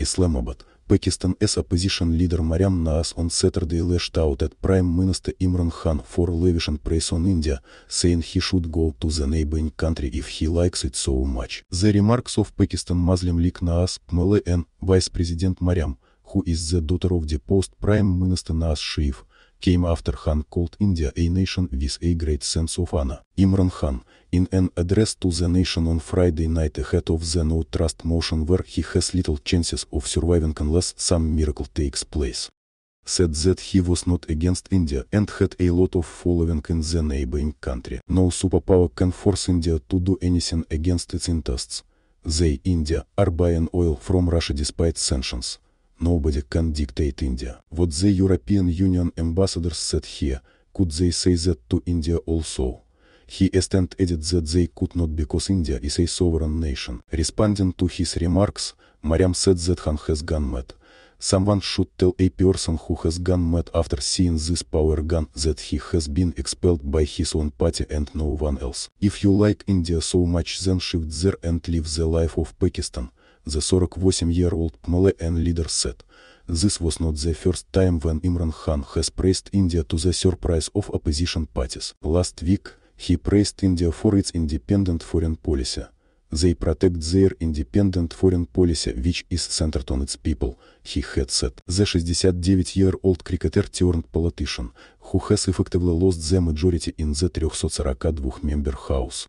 Islamabad, Pakistan as opposition leader Mariam Naas on Saturday lashed out at Prime Minister Imran Khan for lavish and praise on India, saying he should go to the neighboring country if he likes it so much. The remarks of Pakistan Muslim League Naas Pmele and Vice President Mariam, who is the daughter of the post Prime Minister Nas Sharif, came after Han called India a nation with a great sense of honor. Imran Khan, in an address to the nation on Friday night ahead of the no trust motion where he has little chances of surviving unless some miracle takes place, said that he was not against India and had a lot of following in the neighboring country. No superpower can force India to do anything against its interests. They, India, are buying oil from Russia despite sanctions nobody can dictate India. What the European Union ambassador said here, could they say that to India also? He extended that they could not because India is a sovereign nation. Responding to his remarks, Mariam said that Han has gone mad. Someone should tell a person who has gone mad after seeing this power gun that he has been expelled by his own party and no one else. If you like India so much then shift there and live the life of Pakistan, the 48-year-old Malay and leader said, This was not the first time when Imran Khan has praised India to the surprise of opposition parties. Last week, he praised India for its independent foreign policy. They protect their independent foreign policy, which is centered on its people, he had said. The 69-year-old cricketer turned politician, who has effectively lost the majority in the 342-member house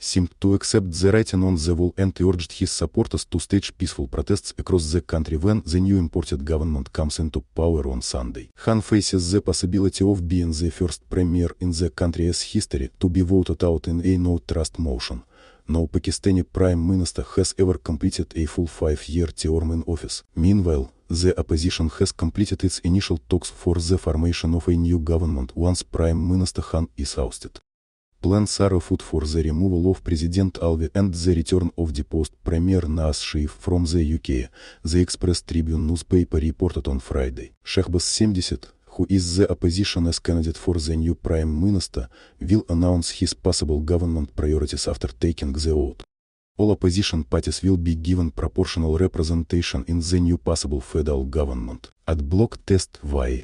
seemed to accept the writing on the wall and urged his supporters to stage peaceful protests across the country when the new imported government comes into power on Sunday. Han faces the possibility of being the first premier in the country's history to be voted out in a no-trust motion. No Pakistani prime minister has ever completed a full five-year term in office. Meanwhile, the opposition has completed its initial talks for the formation of a new government once Prime Minister Khan is ousted. Plan Sara Food for the removal of President Alvi and the return of the post Premier Nas Sheif from the UK, the Express Tribune newspaper reported on Friday. Shehbaz 70, who is the opposition as candidate for the new prime minister, will announce his possible government priorities after taking the oath. All opposition parties will be given proportional representation in the new possible federal government. At block test Y.